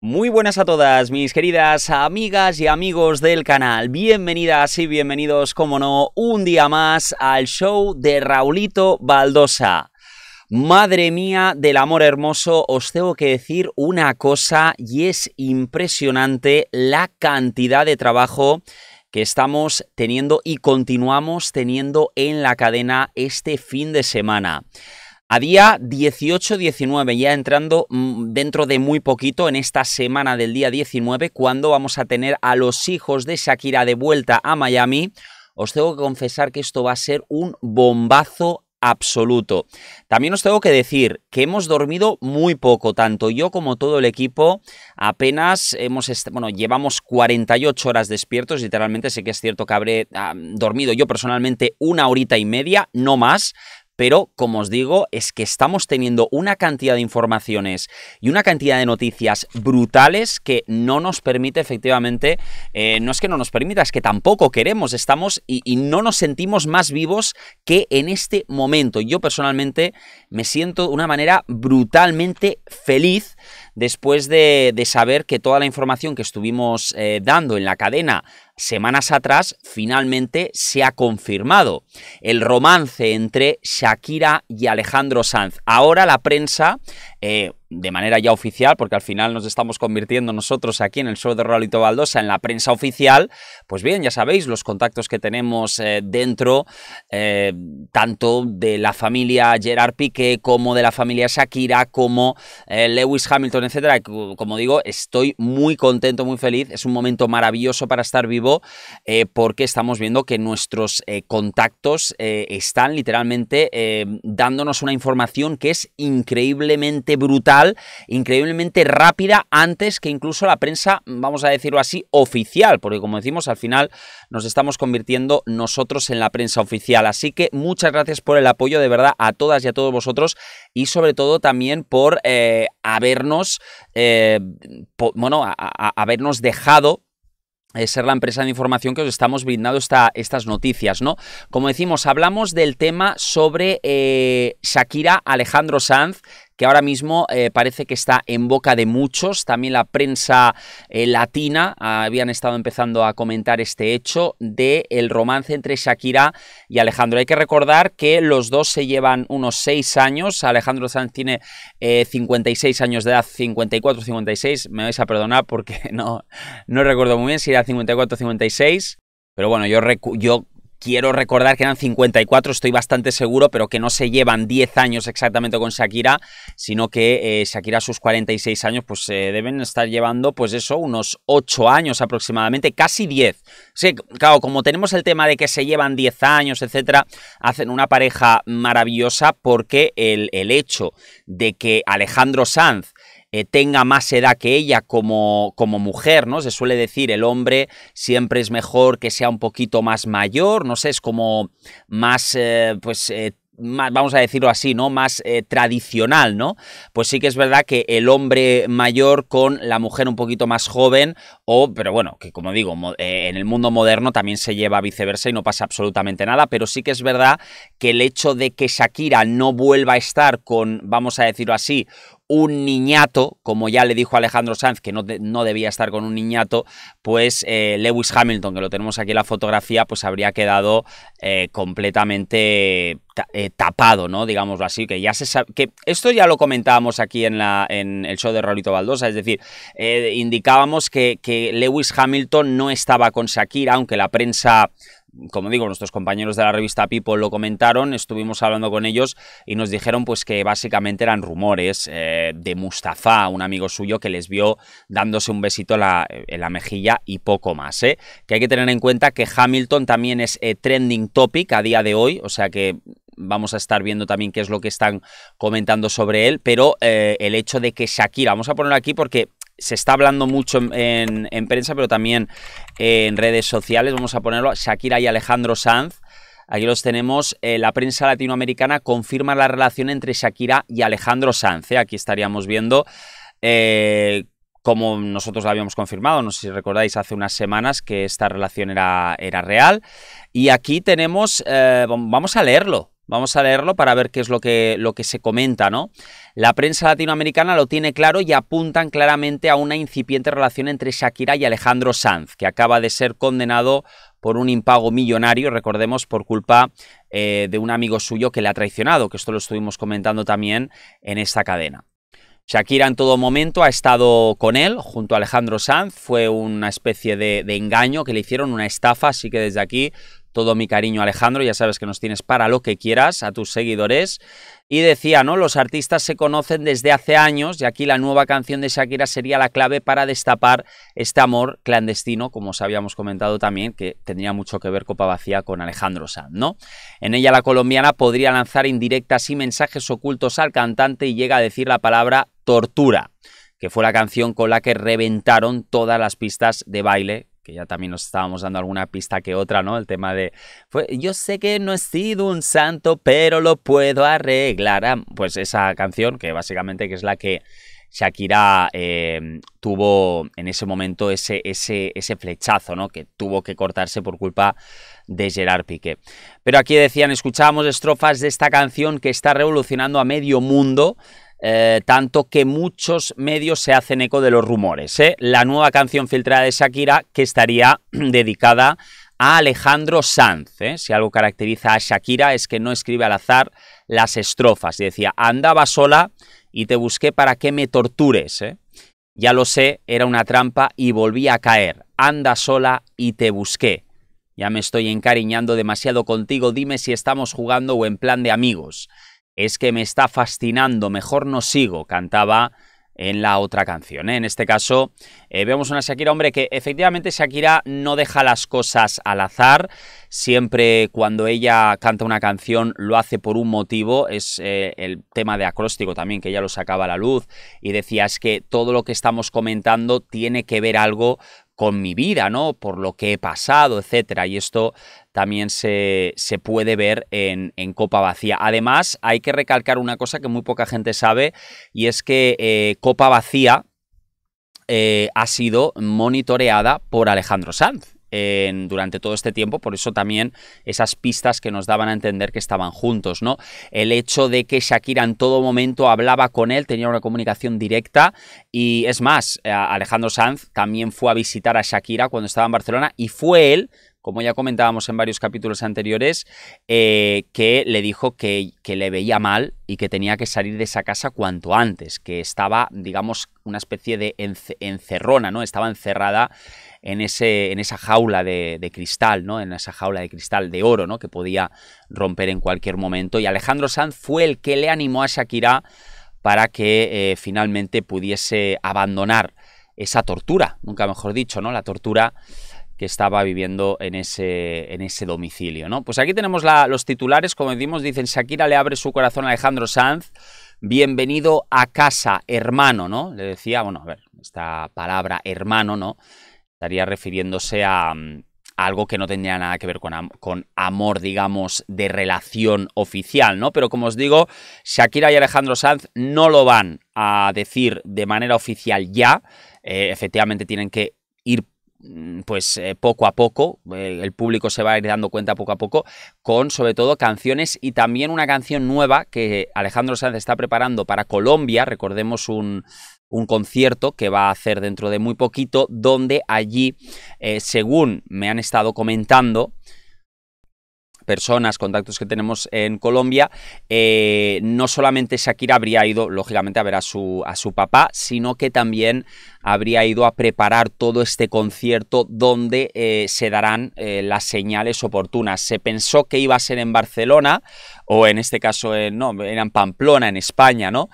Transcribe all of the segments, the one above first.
Muy buenas a todas mis queridas amigas y amigos del canal, bienvenidas y bienvenidos, como no, un día más al show de Raulito Baldosa. Madre mía del amor hermoso, os tengo que decir una cosa y es impresionante la cantidad de trabajo que estamos teniendo y continuamos teniendo en la cadena este fin de semana. A día 18-19, ya entrando mm, dentro de muy poquito en esta semana del día 19, cuando vamos a tener a los hijos de Shakira de vuelta a Miami, os tengo que confesar que esto va a ser un bombazo absoluto. También os tengo que decir que hemos dormido muy poco, tanto yo como todo el equipo, apenas hemos, bueno, llevamos 48 horas despiertos, literalmente sé que es cierto que habré ah, dormido yo personalmente una horita y media, no más, pero como os digo, es que estamos teniendo una cantidad de informaciones y una cantidad de noticias brutales que no nos permite efectivamente, eh, no es que no nos permita, es que tampoco queremos, estamos y, no nos sentimos más vivos que en este momento. Yo personalmente me siento de una manera brutalmente feliz después de, de saber que toda la información que estuvimos eh, dando en la cadena semanas atrás finalmente se ha confirmado. El romance entre Shakira y Alejandro Sanz. Ahora la prensa... Eh, de manera ya oficial, porque al final nos estamos convirtiendo nosotros aquí en el show de Rolito Baldosa, en la prensa oficial, pues bien, ya sabéis los contactos que tenemos eh, dentro, eh, tanto de la familia Gerard Piqué, como de la familia Shakira, como eh, Lewis Hamilton, etcétera. Como digo, estoy muy contento, muy feliz, es un momento maravilloso para estar vivo, porque estamos viendo que nuestros contactos están literalmente dándonos una información que es increíblemente brutal increíblemente rápida antes que incluso la prensa, vamos a decirlo así, oficial, porque como decimos, al final nos estamos convirtiendo nosotros en la prensa oficial. Así que muchas gracias por el apoyo de verdad a todas y a todos vosotros y sobre todo también por eh, habernos, eh, bueno, habernos dejado eh, ser la empresa de información que os estamos brindando esta, estas noticias, ¿no? Como decimos, hablamos del tema sobre Shakira Alejandro Sanz, que ahora mismo eh, parece que está en boca de muchos. También la prensa eh, latina habían estado empezando a comentar este hecho del romance entre Shakira y Alejandro. Hay que recordar que los dos se llevan unos seis años. Alejandro Sanz tiene 56 eh, años de edad, 54, 56. Me vais a perdonar porque no, no recuerdo muy bien si era 54, 56. Pero bueno, yo, yo quiero recordar que eran 54, estoy bastante seguro, pero que no se llevan 10 años exactamente con Shakira, sino que eh, Shakira sus 46 años pues se deben estar llevando pues eso, unos 8 años aproximadamente, casi 10. Sí, claro, como tenemos el tema de que se llevan 10 años, etcétera, hacen una pareja maravillosa porque el, el hecho de que Alejandro Sanz eh, tenga más edad que ella como, como mujer, ¿no? Se suele decir, el hombre siempre es mejor que sea un poquito más mayor, no sé, es como más, eh, pues... Eh, vamos a decirlo así, ¿no? Más tradicional, ¿no? Pues sí que es verdad que el hombre mayor con la mujer un poquito más joven, o, pero bueno, que como digo, en el mundo moderno también se lleva viceversa y no pasa absolutamente nada, pero sí que es verdad que el hecho de que Shakira no vuelva a estar con, vamos a decirlo así, un niñato, como ya le dijo Alejandro Sanz, que no, debía estar con un niñato, pues eh, Lewis Hamilton, que lo tenemos aquí en la fotografía, pues habría quedado eh, completamente eh, tapado, ¿no? Digámoslo así, que ya se sabe, que esto ya lo comentábamos aquí en, la, en el show de Rolito Baldosa, es decir, indicábamos que, que Lewis Hamilton no estaba con Shakira, aunque la prensa como digo, nuestros compañeros de la revista People lo comentaron, estuvimos hablando con ellos y nos dijeron pues que básicamente eran rumores eh, de Mustafa, un amigo suyo que les vio dándose un besito en la, mejilla y poco más. ¿eh? Que hay que tener en cuenta que Hamilton también es eh, trending topic a día de hoy, o sea que vamos a estar viendo también qué es lo que están comentando sobre él, pero el hecho de que Shakira, vamos a ponerlo aquí porque se está hablando mucho en, prensa, pero también en redes sociales, vamos a ponerlo, Shakira y Alejandro Sanz. Aquí los tenemos. Eh, la prensa latinoamericana confirma la relación entre Shakira y Alejandro Sanz. Eh. Aquí estaríamos viendo, eh, cómo como nosotros la habíamos confirmado, no sé si recordáis hace unas semanas que esta relación era, era real. Y aquí tenemos, vamos a leerlo. Vamos a leerlo para ver qué es lo que, lo que se comenta, ¿no? La prensa latinoamericana lo tiene claro y apuntan claramente a una incipiente relación entre Shakira y Alejandro Sanz, que acaba de ser condenado por un impago millonario, recordemos, por culpa eh, de un amigo suyo que le ha traicionado, que esto lo estuvimos comentando también en esta cadena. Shakira en todo momento ha estado con él, junto a Alejandro Sanz, fue una especie de engaño que le hicieron, una estafa, así que desde aquí todo mi cariño Alejandro, ya sabes que nos tienes para lo que quieras, a tus seguidores. Y decía, ¿no? Los artistas se conocen desde hace años y aquí la nueva canción de Shakira sería la clave para destapar este amor clandestino, como os habíamos comentado también, que tendría mucho que ver Copa Vacía con Alejandro Sanz, ¿no? En ella la colombiana podría lanzar indirectas y mensajes ocultos al cantante y llega a decir la palabra tortura que fue la canción con la que reventaron todas las pistas de baile que ya también nos estábamos dando alguna pista que otra, ¿no? El tema de, yo sé que no he sido un santo, pero lo puedo arreglar. Ah, pues esa canción, que básicamente que es la que Shakira eh, tuvo en ese momento ese, ese, ese flechazo, ¿no? Que tuvo que cortarse por culpa de Gerard Piqué. Pero aquí decían, escuchábamos estrofas de esta canción que está revolucionando a medio mundo eh, tanto que muchos medios se hacen eco de los rumores. ¿eh? La nueva canción filtrada de Shakira que estaría dedicada a Alejandro Sanz. ¿eh? Si algo caracteriza a Shakira es que no escribe al azar las estrofas. Y decía, andaba sola y te busqué para que me tortures. Ya lo sé, era una trampa y volví a caer. Anda sola y te busqué. Ya me estoy encariñando demasiado contigo, dime si estamos jugando o en plan de amigos es que me está fascinando, mejor no sigo, cantaba en la otra canción. ¿eh? En este caso eh, vemos una Shakira, hombre, que efectivamente Shakira no deja las cosas al azar, siempre cuando ella canta una canción lo hace por un motivo, es eh, el tema de acróstico también, que ella lo sacaba a la luz y decía es que todo lo que estamos comentando tiene que ver algo con mi vida, ¿no? Por lo que he pasado, etcétera. Y esto también se, se puede ver en, Copa Vacía. Además, hay que recalcar una cosa que muy poca gente sabe y es que eh, Copa Vacía eh, ha sido monitoreada por Alejandro Sanz. durante todo este tiempo, por eso también esas pistas que nos daban a entender que estaban juntos, ¿no? El hecho de que Shakira en todo momento hablaba con él, tenía una comunicación directa y es más, eh, Alejandro Sanz también fue a visitar a Shakira cuando estaba en Barcelona y fue él como ya comentábamos en varios capítulos anteriores, eh, que le dijo que, que le veía mal y que tenía que salir de esa casa cuanto antes, que estaba, digamos, una especie de encerrona, ¿no? Estaba encerrada en, ese, en esa jaula de, cristal, ¿no? En esa jaula de cristal de oro, ¿no? Que podía romper en cualquier momento. Y Alejandro Sanz fue el que le animó a Shakira para que eh, finalmente pudiese abandonar esa tortura, nunca mejor dicho, ¿no? La tortura que estaba viviendo en ese, en ese domicilio. ¿no? Pues aquí tenemos los titulares, como decimos, dicen Shakira le abre su corazón a Alejandro Sanz, bienvenido a casa, hermano, ¿no? Le decía, bueno, a ver, esta palabra hermano, ¿no? Estaría refiriéndose a, mm, algo que no tenía nada que ver con, amor, digamos, de relación oficial, ¿no? Pero como os digo, Shakira y Alejandro Sanz no lo van a decir de manera oficial ya. Eh, efectivamente tienen que Mm, pues eh, poco a poco, eh, el público se va a ir dando cuenta poco a poco, con sobre todo canciones y también una canción nueva que Alejandro Sanz está preparando para Colombia, recordemos un, concierto que va a hacer dentro de muy poquito, donde allí, eh, según me han estado comentando, personas, contactos que tenemos en Colombia, eh, no solamente Shakira habría ido, lógicamente, a ver a su, a su papá, sino que también habría ido a preparar todo este concierto donde eh, se darán eh, las señales oportunas. Se pensó que iba a ser en Barcelona, o en este caso, en, no, en Pamplona, en España, ¿no?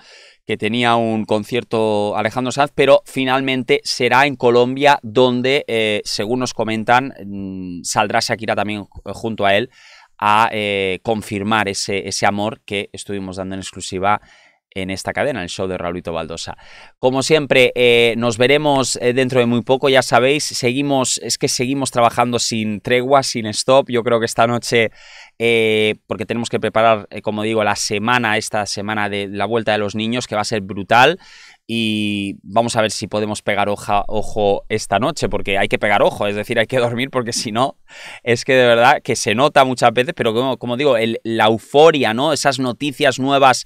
que tenía un concierto Alejandro Sanz, pero finalmente será en Colombia donde, según nos comentan, mm, saldrá Shakira también junto a él a eh, confirmar ese, ese amor que estuvimos dando en exclusiva en esta cadena, el show de Raulito Baldosa. Como siempre, eh, nos veremos eh, dentro de muy poco, ya sabéis, seguimos, es que seguimos trabajando sin tregua, sin stop. Yo creo que esta noche, eh, porque tenemos que preparar, como digo, la semana, esta semana de la vuelta de los niños, que va a ser brutal. Y vamos a ver si podemos pegar hoja, ojo esta noche, porque hay que pegar ojo, es decir, hay que dormir, porque si no, es que de verdad que se nota muchas veces, pero como, digo, la euforia, ¿no? Esas noticias nuevas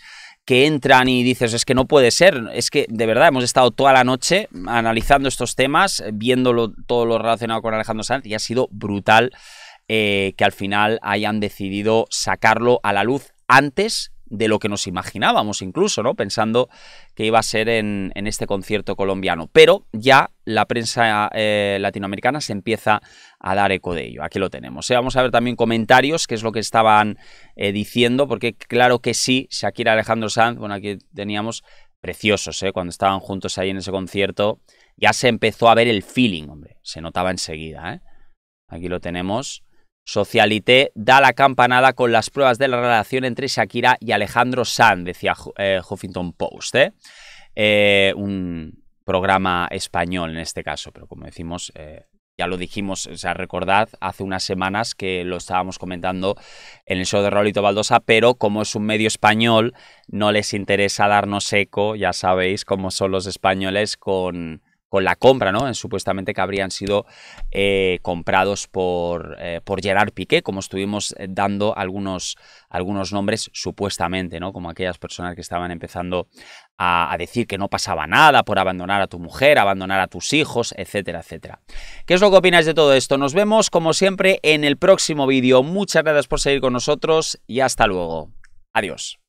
que entran y dices, es que no puede ser, es que de verdad hemos estado toda la noche analizando estos temas, viéndolo todo lo relacionado con Alejandro Sanz y ha sido brutal eh, que al final hayan decidido sacarlo a la luz antes de lo que nos imaginábamos incluso, ¿no? Pensando que iba a ser en, este concierto colombiano. Pero ya la prensa eh, latinoamericana se empieza a dar eco de ello. Aquí lo tenemos. ¿eh? Vamos a ver también comentarios, qué es lo que estaban eh, diciendo, porque claro que sí, era Alejandro Sanz, bueno, aquí teníamos preciosos, cuando estaban juntos ahí en ese concierto, ya se empezó a ver el feeling, hombre, se notaba enseguida. Aquí lo tenemos. Socialité da la campanada con las pruebas de la relación entre Shakira y Alejandro Sanz, decía eh, Huffington Post. ¿eh? Eh, un programa español en este caso, pero como decimos, ya lo dijimos, o sea, recordad hace unas semanas que lo estábamos comentando en el show de Rolito Baldosa, pero como es un medio español, no les interesa darnos eco, ya sabéis cómo son los españoles con con la compra, ¿no? Supuestamente que habrían sido eh, comprados por, eh, por Gerard Piqué, como estuvimos eh, dando algunos, algunos nombres supuestamente, ¿no? Como aquellas personas que estaban empezando a, decir que no pasaba nada por abandonar a tu mujer, abandonar a tus hijos, etcétera, etcétera. ¿Qué es lo que opináis de todo esto? Nos vemos, como siempre, en el próximo vídeo. Muchas gracias por seguir con nosotros y hasta luego. Adiós.